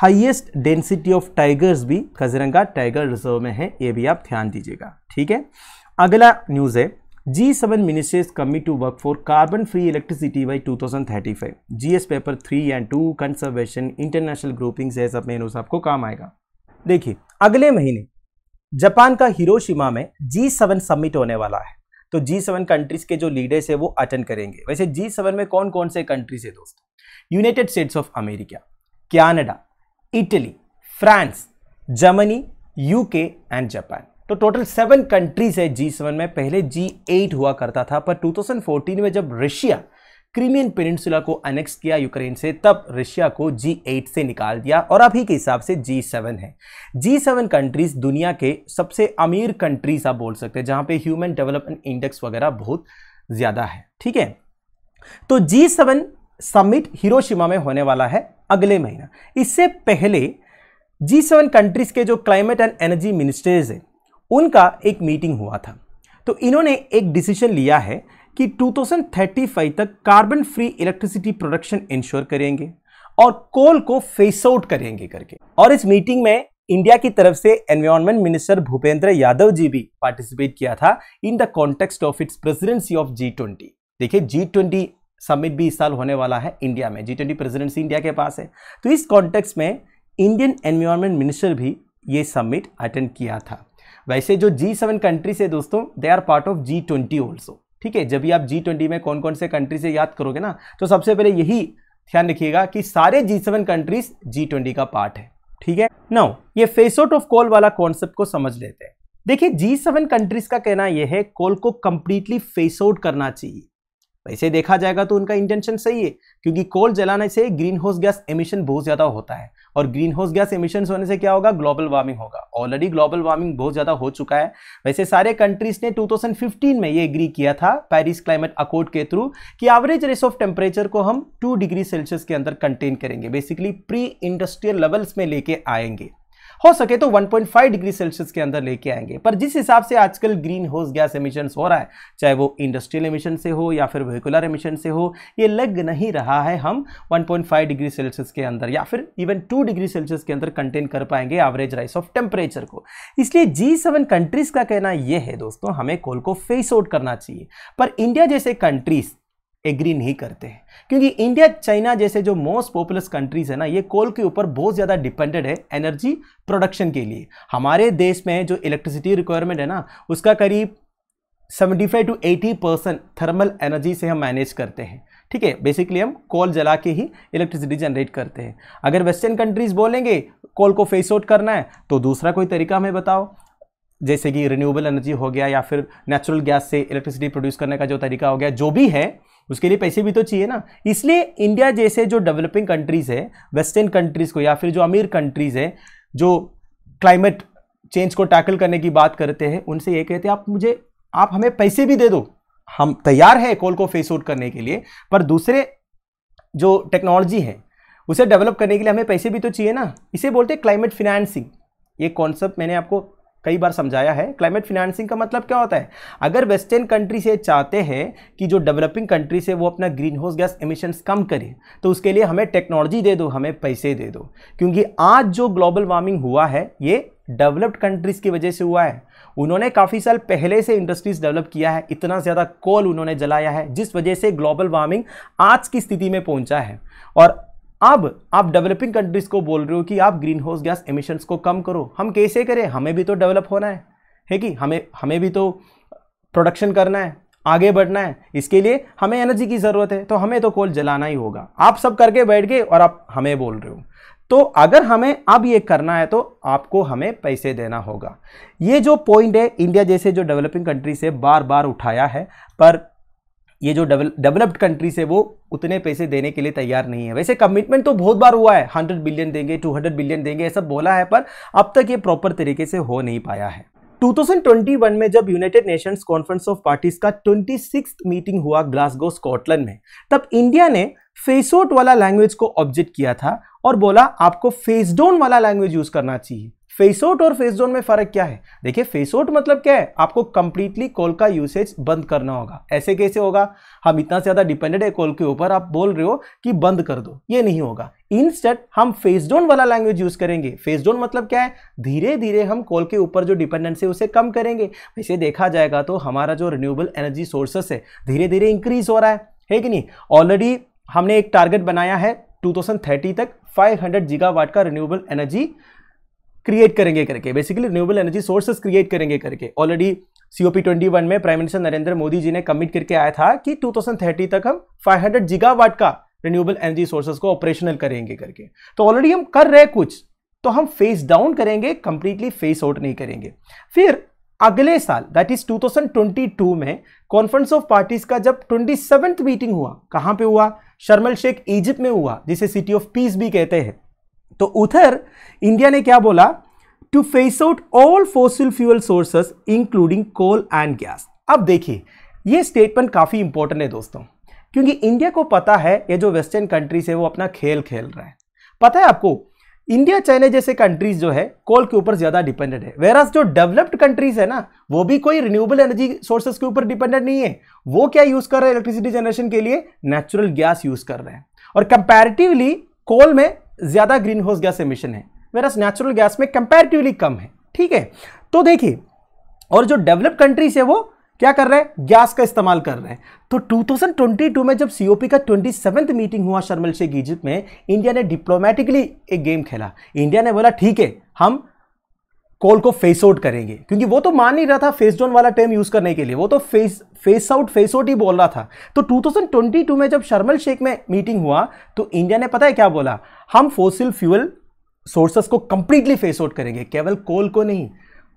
Speaker 1: हाईएस्ट डेंसिटी ऑफ टाइगर्स भी खजरंगा टाइगर रिजर्व में है ये भी आप ध्यान दीजिएगा ठीक है अगला न्यूज़ है G seven ministries commit to work for carbon free electricity by two thousand thirty five G S paper three and two conservation international grouping से सब मेनोज आपको काम आएगा देखिए अगले महीने जापान का हिरोशिमा में जी सेवन समिट होने वाला है तो जी सेवन कंट्रीज के जो लीडर्स है वो अटेंड करेंगे वैसे जी सेवन में कौन कौन से कंट्रीज है दोस्तों United States of America Canada Italy, France, Germany, UK and Japan तो टोटल सेवन कंट्रीज है जी सेवन में पहले जी एट हुआ करता था पर 2014 में जब रशिया क्रीमियन पेनिनसुला को अनेक्स किया यूक्रेन से तब रशिया को जी एट से निकाल दिया और अभी के हिसाब से जी सेवन है जी सेवन कंट्रीज दुनिया के सबसे अमीर कंट्रीज आप बोल सकते हैं जहां पे ह्यूमन डेवलपमेंट इंडेक्स वगैरह बहुत ज़्यादा है ठीक है तो जी सेवन समिट हिरोशिमा में होने वाला है अगले महीना इससे पहले जी सेवन कंट्रीज के जो क्लाइमेट एंड एनर्जी मिनिस्टर्स हैं उनका एक मीटिंग हुआ था तो इन्होंने एक डिसीजन लिया है कि 2035 तक carbon free electricity production ensure करेंगे और कोल को फेस आउट करेंगे करके और इस मीटिंग में इंडिया की तरफ से एनवायरमेंट मिनिस्टर भूपेंद्र यादव जी भी पार्टिसिपेट किया था in the context of its presidency of G twenty देखिए जी ट्वेंटी समिट भी इस साल होने वाला है इंडिया में जी ट्वेंटी प्रेजिडेंसी इंडिया के पास है तो इस कॉन्टेक्स्ट में इंडियन एनवायरमेंट मिनिस्टर भी ये समिट अटेंड किया था वैसे जो जी सेवन कंट्रीज है दोस्तों they are part of G twenty also ठीक है जब भी आप जी ट्वेंटी में कौन कौन से कंट्री से याद करोगे ना तो सबसे पहले यही ध्यान रखिएगा कि सारे G seven countries G twenty का पार्ट है ठीक है नाउ ये फेस आउट ऑफ कॉल वाला कॉन्सेप्ट को समझ लेते हैं देखिए जी सेवन कंट्रीज का कहना यह है कॉल को कंप्लीटली फेस आउट करना चाहिए वैसे देखा जाएगा तो उनका इंटेंशन सही है क्योंकि कोल जलाने से ग्रीन हाउस गैस एमिशन बहुत ज़्यादा होता है और ग्रीन हाउस गैस एमिशन होने से क्या होगा ग्लोबल वार्मिंग होगा ऑलरेडी ग्लोबल वार्मिंग बहुत ज़्यादा हो चुका है वैसे सारे कंट्रीज ने 2015 में ये एग्री किया था पेरिस क्लाइमेट अकॉर्ड के थ्रू कि एवरेज रेस ऑफ टेम्परेचर को हम टू डिग्री सेल्सियस के अंदर कंटेन करेंगे बेसिकली प्री इंडस्ट्रियल लेवल्स में लेके आएंगे हो सके तो 1.5 डिग्री सेल्सियस के अंदर लेके आएंगे पर जिस हिसाब से आजकल ग्रीन हाउस गैस एमिशन हो रहा है चाहे वो इंडस्ट्रियल एमिशन से हो या फिर वेहिकुलर एमिशन से हो ये लग नहीं रहा है हम 1.5 डिग्री सेल्सियस के अंदर या फिर इवन 2 डिग्री सेल्सियस के अंदर कंटेन कर पाएंगे एवरेज राइस ऑफ टेम्परेचर को इसलिए जी सेवन कंट्रीज का कहना यह है दोस्तों हमें कोल को फेस आउट करना चाहिए पर इंडिया जैसे कंट्रीज एग्री नहीं करते हैं क्योंकि इंडिया चाइना जैसे जो मोस्ट पॉपुलस कंट्रीज़ है ना ये कोल के ऊपर बहुत ज़्यादा डिपेंडेड है एनर्जी प्रोडक्शन के लिए हमारे देश में जो इलेक्ट्रिसिटी रिक्वायरमेंट है ना उसका करीब 75 टू 80 परसेंट थर्मल एनर्जी से हम मैनेज करते हैं ठीक है बेसिकली हम कोल जला के ही इलेक्ट्रिसिटी जनरेट करते हैं अगर वेस्टर्न कंट्रीज़ बोलेंगे कोल को फेस आउट करना है तो दूसरा कोई तरीका हमें बताओ जैसे कि रिन्यूएबल एनर्जी हो गया या फिर नेचुरल गैस से इलेक्ट्रिसिटी प्रोड्यूस करने का जो तरीका हो गया जो भी है उसके लिए पैसे भी तो चाहिए ना इसलिए इंडिया जैसे जो डेवलपिंग कंट्रीज़ है वेस्टर्न कंट्रीज़ को या फिर जो अमीर कंट्रीज़ है जो क्लाइमेट चेंज को टैकल करने की बात करते हैं उनसे ये कहते हैं आप मुझे आप हमें पैसे भी दे दो हम तैयार हैं कोल को फेस आउट करने के लिए पर दूसरे जो टेक्नोलॉजी है उसे डेवलप करने के लिए हमें पैसे भी तो चाहिए ना इसे बोलते हैं क्लाइमेट फिनेंसिंग ये कॉन्सेप्ट मैंने आपको कई बार समझाया है क्लाइमेट फिनेंसिंग का मतलब क्या होता है अगर वेस्टर्न कंट्री से चाहते हैं कि जो डेवलपिंग कंट्री से वो अपना ग्रीन हाउस गैस एमिशंस कम करे तो उसके लिए हमें टेक्नोलॉजी दे दो हमें पैसे दे दो क्योंकि आज जो ग्लोबल वार्मिंग हुआ है ये डेवलप्ड कंट्रीज़ की वजह से हुआ है उन्होंने काफ़ी साल पहले से इंडस्ट्रीज डेवलप किया है इतना ज़्यादा कोल उन्होंने जलाया है जिस वजह से ग्लोबल वार्मिंग आज की स्थिति में पहुंचा है और अब आप डेवलपिंग कंट्रीज को बोल रहे हो कि आप ग्रीन हाउस गैस एमिशंस को कम करो हम कैसे करें हमें भी तो डेवलप होना है है कि हमें हमें भी तो प्रोडक्शन करना है आगे बढ़ना है इसके लिए हमें एनर्जी की ज़रूरत है तो हमें तो कोल जलाना ही होगा आप सब करके बैठ गए और आप हमें बोल रहे हो तो अगर हमें अब ये करना है तो आपको हमें पैसे देना होगा ये जो पॉइंट है इंडिया जैसे जो डेवलपिंग कंट्री से बार बार उठाया है पर ये जो डेवलप्ड कंट्रीज है वो उतने पैसे देने के लिए तैयार नहीं है वैसे कमिटमेंट तो बहुत बार हुआ है हंड्रेड बिलियन देंगे टू हंड्रेड बिलियन देंगे ऐसा बोला है पर अब तक ये प्रॉपर तरीके से हो नहीं पाया है 2021 में जब United Nations conference of parties का सिक्स मीटिंग हुआ ग्लासगो स्कॉटलैंड में तब इंडिया ने फेसोट वाला लैंग्वेज को ऑब्जेक्ट किया था और बोला आपको फेसडोन वाला लैंग्वेज यूज करना चाहिए फेस आउट और फेस जोन में फर्क क्या है देखिए फेस आउट मतलब क्या है आपको कंप्लीटली कॉल का यूसेज बंद करना होगा ऐसे कैसे होगा हम इतना ज़्यादा डिपेंडेड है कॉल के ऊपर आप बोल रहे हो कि बंद कर दो ये नहीं होगा इंस्टेंट हम फेस जोन वाला लैंग्वेज यूज करेंगे फेस जोन मतलब क्या है धीरे धीरे हम कॉल के ऊपर जो डिपेंडेंट है उसे कम करेंगे वैसे देखा जाएगा तो हमारा जो रिन्यूएबल एनर्जी सोर्सेस है धीरे धीरे इंक्रीज हो रहा है है कि नहीं ऑलरेडी हमने एक टारगेट बनाया है 2030 तक 500 गीगावाट का रिन्यूएबल एनर्जी क्रिएट करेंगे करके basically renewable energy sources create करेंगे करके ऑलरेडी पी ट्वेंटी वन में प्राइम मिनिस्टर नरेंद्र मोदी जी ने कमिट करके आया था कि 2030 तक हम 500 जिगावाट का रिन्यूएबल एनर्जी सोर्सेस को ऑपरेशनल करेंगे करके तो ऑलरेडी हम कर रहे कुछ तो हम फेस डाउन करेंगे कंप्लीटली फेस आउट नहीं करेंगे फिर अगले साल दैट इज 2022 में कॉन्फ्रेंस ऑफ पार्टीज का जब ट्वेंटी मीटिंग हुआ कहाँ पे हुआ शर्मल शेख इजिप्ट में हुआ जिसे सिटी ऑफ पीस भी कहते हैं तो उधर इंडिया ने क्या बोला to phase out all fossil fuel sources including coal and gas अब देखिए ये स्टेटमेंट काफ़ी इंपॉर्टेंट है दोस्तों क्योंकि इंडिया को पता है ये जो वेस्टर्न कंट्रीज है वो अपना खेल खेल रहा है पता है आपको इंडिया चाइना जैसे कंट्रीज जो है कोल के ऊपर ज़्यादा डिपेंडेंट है वेराज जो डेवलप्ड कंट्रीज है ना वो भी कोई रिन्यूएबल एनर्जी सोर्सेज के ऊपर डिपेंडेंट नहीं है वो क्या यूज़ कर रहे हैं इलेक्ट्रिसिटी जनरेशन के लिए नेचुरल गैस यूज़ कर रहे हैं और कंपेरेटिवली कोल में ज़्यादा ग्रीन हाउस गैस एमिशन है वेरस नेचुरल गैस में कंपेरेटिवली कम है ठीक है तो देखिए और जो डेवलप कंट्रीज है वो क्या कर रहे हैं गैस का इस्तेमाल कर रहे हैं तो 2022 में जब सीओपी का ट्वेंटी मीटिंग हुआ शर्मल शेख इजिप्ट में इंडिया ने डिप्लोमेटिकली एक गेम खेला इंडिया ने बोला ठीक है हम कॉल को फेस आउट करेंगे क्योंकि वो तो मान नहीं रहा था फेस डाउन वाला टर्म यूज करने के लिए वो तो phase phase out phase out ही बोल रहा था तो 2022 में जब शर्मल शेख में मीटिंग हुआ तो इंडिया ने पता है क्या बोला हम फोसिल फ्यूल सोर्सेस को कंप्लीटली फेस आउट करेंगे केवल कोल को नहीं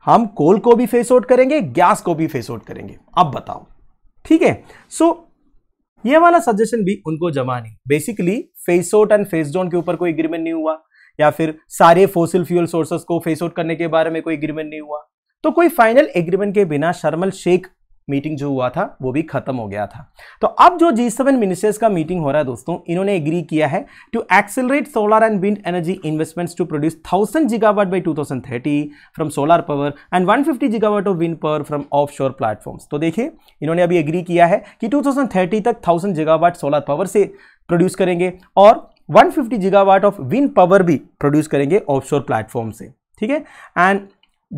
Speaker 1: हम कोल को भी फेस आउट करेंगे गैस को भी फेस आउट करेंगे अब बताओ ठीक है सो ये वाला सजेशन भी उनको जमा नहीं basically phase out and phase down के ऊपर कोई एग्रीमेंट नहीं हुआ या फिर सारे फोसिल फ्यूल सोर्सेस को फेस आउट करने के बारे में कोई एग्रीमेंट नहीं हुआ तो कोई फाइनल एग्रीमेंट के बिना शर्मल शेख मीटिंग जो हुआ था वो भी खत्म हो गया था तो अब जो जी सेवन मिनिस्टर्स का मीटिंग हो रहा है दोस्तों इन्होंने एग्री किया है to accelerate solar and wind energy investments to produce thousand gigawatt by 2030 from solar power and 150 gigawatt of wind power from offshore platforms तो देखिए इन्होंने अभी एग्री किया है कि टू तक थाउजेंड जिगावाट सोलर पावर से प्रोड्यूस करेंगे और one fifty gigawatt of wind power भी प्रोड्यूस करेंगे ऑफ शोर प्लेटफॉर्म से ठीक है and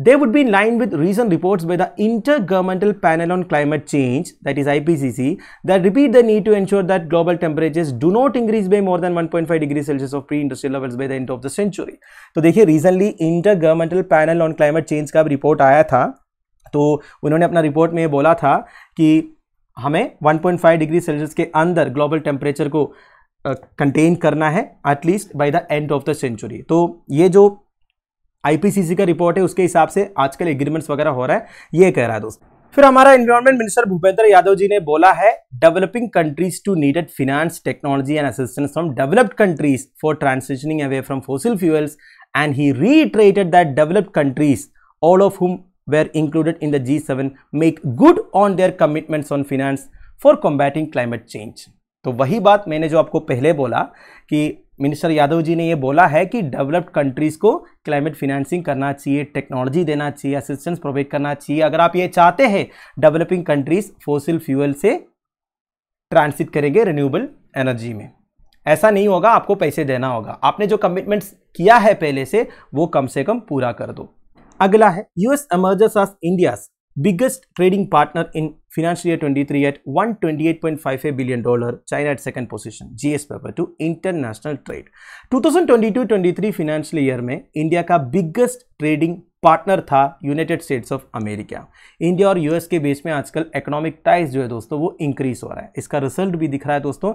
Speaker 1: they would be line with recent report by the intergovernmental panel on climate change that is I P C that repeat the need to ensure that global temperatures do not increase by more than one point five degree Celsius of pre industrial levels by the end of the century तो देखिए recently intergovernmental panel on climate change का report आया था तो उन्होंने अपना report में बोला था कि हमें one point five degree Celsius के अंदर ग्लोबल टेम्परेचर को कंटेन करना है at least by the end of the century तो ये जो आईपीसीसी का रिपोर्ट है उसके हिसाब से आजकल एग्रीमेंट्स वगैरह हो रहा है ये कह रहा है दोस्तों फिर हमारा एनवायरमेंट मिनिस्टर भूपेंद्र यादव जी ने बोला है developing countries to needed finance technology and assistance from developed countries for transitioning away from fossil fuels and he reiterated that developed countries all of whom were included in the G make good on their commitments on finance for combatting climate change तो वही बात मैंने जो आपको पहले बोला कि minister Yadav ji ने ये बोला है कि डेवलप्ड कंट्रीज़ को क्लाइमेट फिनेंसिंग करना चाहिए टेक्नोलॉजी देना चाहिए असिस्टेंस प्रोवाइड करना चाहिए अगर आप ये चाहते हैं डेवलपिंग कंट्रीज़ फोसिल फ्यूल से ट्रांसिट करेंगे रिन्यूएबल एनर्जी में ऐसा नहीं होगा आपको पैसे देना होगा आपने जो कमिटमेंट्स किया है पहले से वो कम से कम पूरा कर दो अगला है US emerges of India's biggest trading partner in financial year 23 at 128.55 billion dollar china at second position gs paper to international trade 2022-23 financial year में india का biggest trading पार्टनर था United States of America India और US के बीच में आजकल economic ties जो है दोस्तों वो इंक्रीज हो रहा है इसका रिजल्ट भी दिख रहा है दोस्तों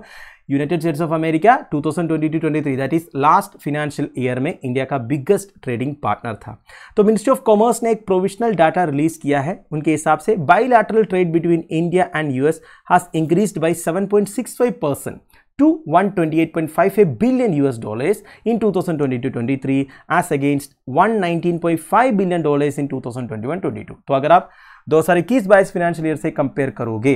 Speaker 1: United States of America 2022-23 that is last financial year में इंडिया का बिगेस्ट ट्रेडिंग पार्टनर था तो मिनिस्ट्री ऑफ कॉमर्स ने एक प्रोविशनल डाटा रिलीज किया है उनके हिसाब से bilateral trade between India and US has increased by seven percent to 128.5 billion US dollars in 2022-23 as against 119.5 billion dollars in 2021-22 तो अगर आप 2021-22 फाइनेंशियल ईयर से कंपेयर करोगे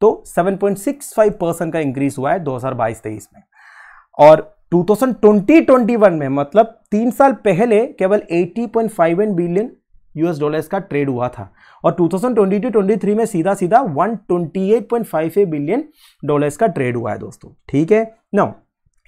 Speaker 1: तो 7.65 परसेंट का इंक्रीज हुआ है 2022-23 में और 2020-21 में मतलब तीन साल पहले केवल 80.51 बिलियन यूएस डॉलर्स का ट्रेड हुआ था और 2022-23 में सीधा सीधा 128.58 बिलियन डॉलर्स का ट्रेड हुआ है दोस्तों ठीक है नौ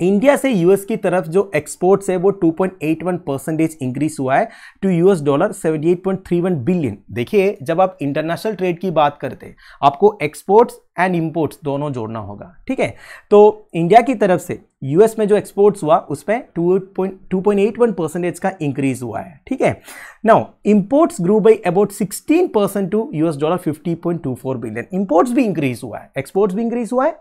Speaker 1: इंडिया से यूएस की तरफ जो एक्सपोर्ट्स है वो 2.81 परसेंटेज इंक्रीज हुआ है टू यूएस डॉलर 78.31 बिलियन देखिए जब आप इंटरनेशनल ट्रेड की बात करते हैं आपको एक्सपोर्ट्स एंड इम्पोर्ट्स दोनों जोड़ना होगा ठीक है तो इंडिया की तरफ से यूएस में जो एक्सपोर्ट्स हुआ उसमें two two point eight one percentage का इंक्रीज हुआ है ठीक है now imports grow by about sixteen percent to US dollar fifty point two four billion imports भी इंक्रीज हुआ है एक्सपोर्ट्स भी इंक्रीज हुआ है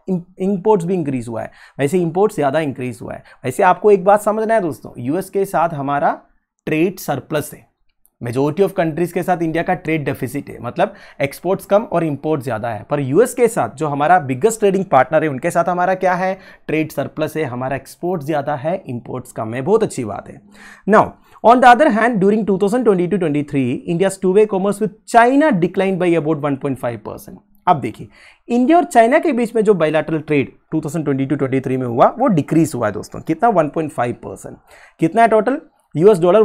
Speaker 1: इम्पोर्ट्स भी इंक्रीज हुआ है वैसे इंपोर्ट्स ज़्यादा इंक्रीज हुआ है वैसे आपको एक बात समझना है दोस्तों यूएस के साथ हमारा ट्रेड सरप्लस है मेजोरिटी ऑफ कंट्रीज़ के साथ इंडिया का ट्रेड डेफिसिट है मतलब एक्सपोर्ट्स कम और इंपोर्ट ज़्यादा है पर यूएस के साथ जो हमारा बिगेस्ट ट्रेडिंग पार्टनर है उनके साथ हमारा क्या है ट्रेड सरप्लस है हमारा एक्सपोर्ट ज़्यादा है इंपोर्ट्स कम है बहुत अच्छी बात है now on the other hand during two thousand twenty two twenty three India two way commerce with China decline by about one point five percent अब देखिए इंडिया और चाइना के बीच में जो बायलैटरल ट्रेड 2022-23 में हुआ वो डिक्रीज हुआ है दोस्तों कितना 1.5 परसेंट कितना है टोटल यूएस डॉलर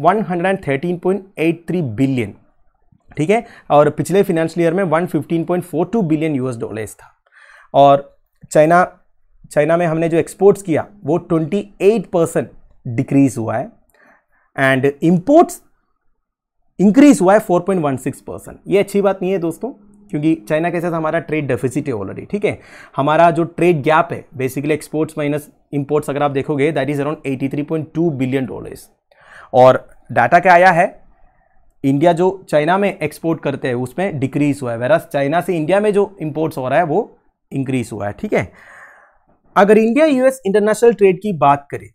Speaker 1: 113.83 बिलियन ठीक है और पिछले फिनेंशियल ईयर में 115.42 बिलियन यूएस डॉलर्स था और चाइना चाइना में हमने जो एक्सपोर्ट्स किया वो 28 परसेंट डिक्रीज हुआ है एंड इम्पोर्ट्स इंक्रीज हुआ है 4.16 परसेंट ये अच्छी बात नहीं है दोस्तों क्योंकि चाइना के साथ हमारा ट्रेड डेफिसिट है ऑलरेडी ठीक है हमारा जो ट्रेड गैप है बेसिकली एक्सपोर्ट्स माइनस इंपोर्ट्स अगर आप देखोगे that is around 83.2 billion dollars और डाटा क्या आया है इंडिया जो चाइना में एक्सपोर्ट करते हैं उसमें डिक्रीज हुआ है वेरस चाइना से इंडिया में जो इम्पोर्ट्स हो रहा है वो इंक्रीज हुआ है ठीक है अगर इंडिया यूएस इंटरनेशनल ट्रेड की बात करें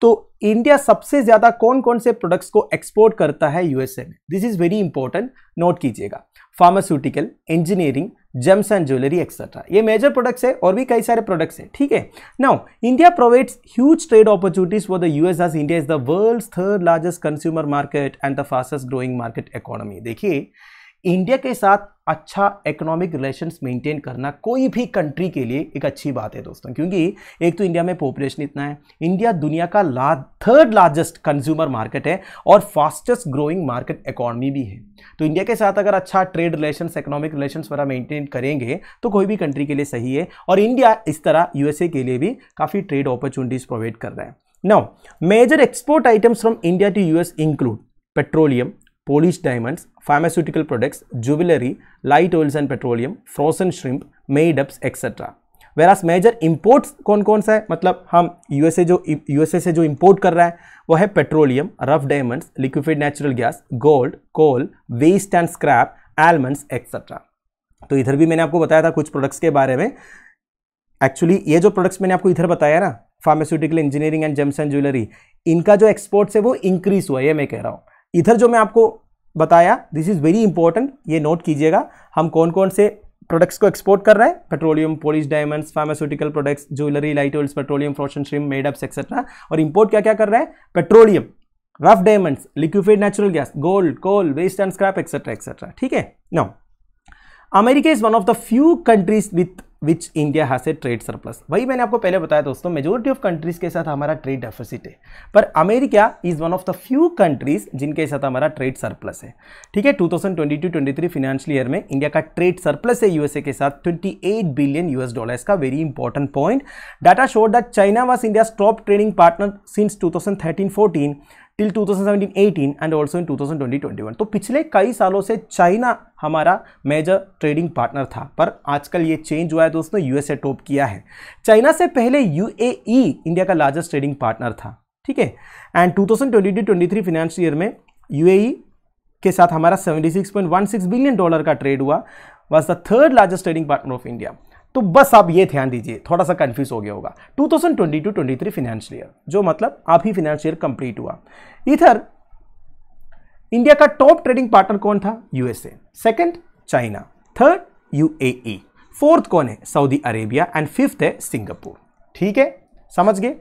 Speaker 1: तो इंडिया सबसे ज़्यादा कौन कौन से प्रोडक्ट्स को एक्सपोर्ट करता है यूएसए में this is very important note कीजिएगा pharmaceutical engineering gems and jewellery etcetera ये मेजर प्रोडक्ट्स है और भी कई सारे प्रोडक्ट्स हैं ठीक है now India provides huge trade opportunities for the US as India is the world third largest consumer market and the fastest growing market economy देखिए इंडिया के साथ अच्छा इकोनॉमिक रिलेशंस मेंटेन करना कोई भी कंट्री के लिए एक अच्छी बात है दोस्तों क्योंकि एक तो इंडिया में पॉपुलेशन इतना है इंडिया दुनिया का ला थर्ड लार्जेस्ट कंज्यूमर मार्केट है और फास्टेस्ट ग्रोइंग मार्केट इकोनॉमी भी है तो इंडिया के साथ अगर अच्छा ट्रेड रिलेशंस इकोनॉमिक रिलेशंस वगैरह मेंटेन करेंगे तो कोई भी कंट्री के लिए सही है और इंडिया इस तरह यूएसए के लिए भी काफ़ी ट्रेड अपॉर्चुनिटीज़ प्रोवाइड कर रहा है now major export items from India to US include petroleum Polish diamonds, pharmaceutical products, jewelry, light oils and petroleum, frozen shrimp, made-ups, etc. Whereas major imports कौन कौन सा है मतलब हम यूएसए जो यूएसए से जो इम्पोर्ट कर रहा है वो है petroleum rough diamonds liquefied natural gas gold coal waste and scrap almonds etcetera तो इधर भी मैंने आपको बताया था कुछ प्रोडक्ट्स के बारे में एक्चुअली ये जो प्रोडक्ट्स मैंने आपको इधर बताया ना pharmaceutical engineering and gems and jewellery इनका जो एक्सपोर्ट्स है वो इंक्रीज हुआ है मैं कह रहा हूँ इधर जो मैं आपको बताया दिस इज़ वेरी इंपॉर्टेंट ये नोट कीजिएगा हम कौन कौन से प्रोडक्ट्स को एक्सपोर्ट कर रहे हैं petroleum polished diamonds pharmaceutical products jewellery light oils petroleum frozen shrimp made ups etcetera और इंपोर्ट क्या क्या कर रहे हैं petroleum rough diamonds liquefied natural gas gold coal waste and scrap etcetera etcetera ठीक है now America is one of the few countries with which India has a trade surplus वही मैंने आपको पहले बताया दोस्तों मेजोरिटी ऑफ कंट्रीज़ के साथ हमारा ट्रेड डेफिसिट है पर America is one of the few countries जिनके साथ हमारा ट्रेड सरप्लस है ठीक है 2022 थ्री फाइनेंशियल ईयर में इंडिया का ट्रेड सरप्लस है यूएसए के साथ 28 बिलियन यूएस डॉलर्स का very important point data show that China was India top trading partner since thirteen fourteen till 2017-18 and also in 2020-21 तो पिछले कई सालों से चाइना हमारा मेजर ट्रेडिंग पार्टनर था पर आजकल ये चेंज हुआ है दोस्तों यूएसए टॉप किया है चाइना से पहले यूएई इंडिया e का लार्जेस्ट ट्रेडिंग पार्टनर था ठीक है एंड 2022-23 फाइनेंशियल ईयर में यूएई e के साथ हमारा 76.16 बिलियन डॉलर का ट्रेड हुआ was the third largest trading partner of India तो बस आप ये ध्यान दीजिए थोड़ा सा कन्फ्यूज हो गया होगा 2022-23 फाइनेंशियल ईयर जो मतलब आप ही फाइनेंशियल ईयर कंप्लीट हुआ इधर इंडिया का टॉप ट्रेडिंग पार्टनर कौन था USA second China third UAE fourth कौन है सऊदी अरेबिया एंड फिफ्थ है सिंगापुर ठीक है समझ गए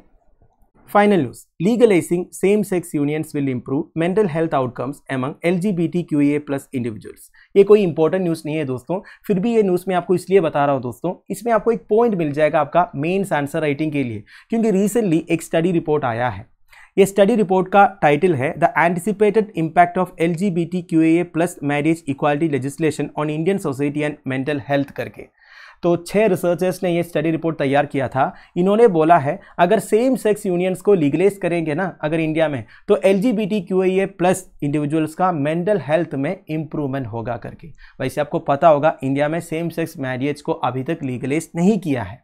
Speaker 1: Final news Legalizing same sex unions will improve mental health outcomes among LGBTQIA plus individuals. ये कोई इंपॉर्टेंट न्यूज़ नहीं है दोस्तों फिर भी ये न्यूज़ मैं आपको इसलिए बता रहा हूँ दोस्तों इसमें आपको एक पॉइंट मिल जाएगा आपका मेन्स आंसर राइटिंग के लिए क्योंकि रिसेंटली एक स्टडी रिपोर्ट आया है ये स्टडी रिपोर्ट का टाइटल है the anticipated impact of L G B T Q A plus marriage equality legislation on Indian society and mental health करके तो छः रिसर्चर्स ने ये स्टडी रिपोर्ट तैयार किया था इन्होंने बोला है अगर सेम सेक्स यूनियंस को लीगलाइज करेंगे ना अगर इंडिया में तो L G B T Q A plus individuals का मेंटल हेल्थ में इंप्रूवमेंट होगा करके वैसे आपको पता होगा इंडिया में सेम सेक्स मैरिज को अभी तक लीगलाइज नहीं किया है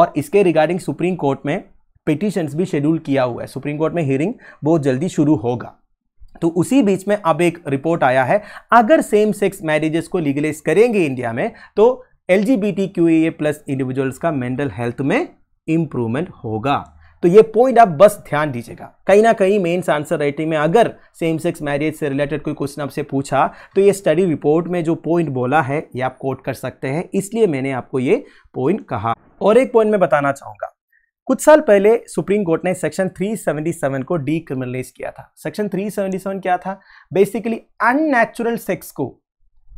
Speaker 1: और इसके रिगार्डिंग सुप्रीम कोर्ट में पिटिशंस भी शेड्यूल किया हुआ है सुप्रीम कोर्ट में हियरिंग बहुत जल्दी शुरू होगा तो उसी बीच में अब एक रिपोर्ट आया है अगर सेम सेक्स मैरिजेस को लीगलाइज करेंगे इंडिया में तो L G B T Q A plus individuals का मेंटल हेल्थ में इम्प्रूवमेंट होगा तो ये पॉइंट आप बस ध्यान दीजिएगा कहीं ना कहीं मेन्स आंसर राइटिंग में अगर सेम सेक्स मैरिज से रिलेटेड कोई क्वेश्चन आपसे पूछा तो ये स्टडी रिपोर्ट में जो पॉइंट बोला है ये आप कोट कर सकते हैं इसलिए मैंने आपको ये पॉइंट कहा और एक पॉइंट मैं बताना चाहूँगा कुछ साल पहले सुप्रीम कोर्ट ने सेक्शन 377 को डीक्रिमिनलाइज किया था सेक्शन 377 क्या था बेसिकली अननेचुरल सेक्स को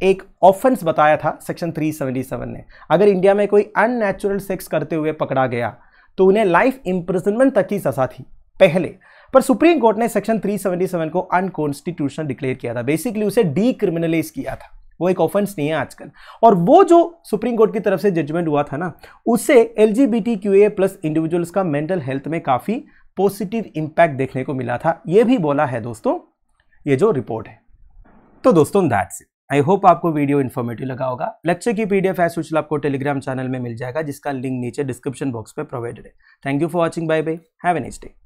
Speaker 1: एक ऑफेंस बताया था सेक्शन 377 ने अगर इंडिया में कोई अननेचुरल सेक्स करते हुए पकड़ा गया तो उन्हें लाइफ इंप्रिजनमेंट तक की सजा थी पहले पर सुप्रीम कोर्ट ने सेक्शन 377 को अनकॉन्स्टिट्यूशनल डिक्लेयर किया था बेसिकली उसे डीक्रिमिनलाइज किया था वो एक ऑफेंस नहीं है आजकल और वो जो सुप्रीम कोर्ट की तरफ से जजमेंट हुआ था ना उससे L G B T Q A plus individuals का मेंटल हेल्थ में काफ़ी पॉजिटिव इंपैक्ट देखने को मिला था ये भी बोला है दोस्तों ये जो रिपोर्ट है तो दोस्तों दैट्स इट आई होप आपको वीडियो इन्फॉर्मेटिव लगा होगा लेक्चर की पीडीएफ एज यूजल आपको टेलीग्राम चैनल में मिल जाएगा जिसका लिंक नीचे डिस्क्रिप्शन बॉक्स में प्रोवाइडेड है thank you for watching bye bye have a next day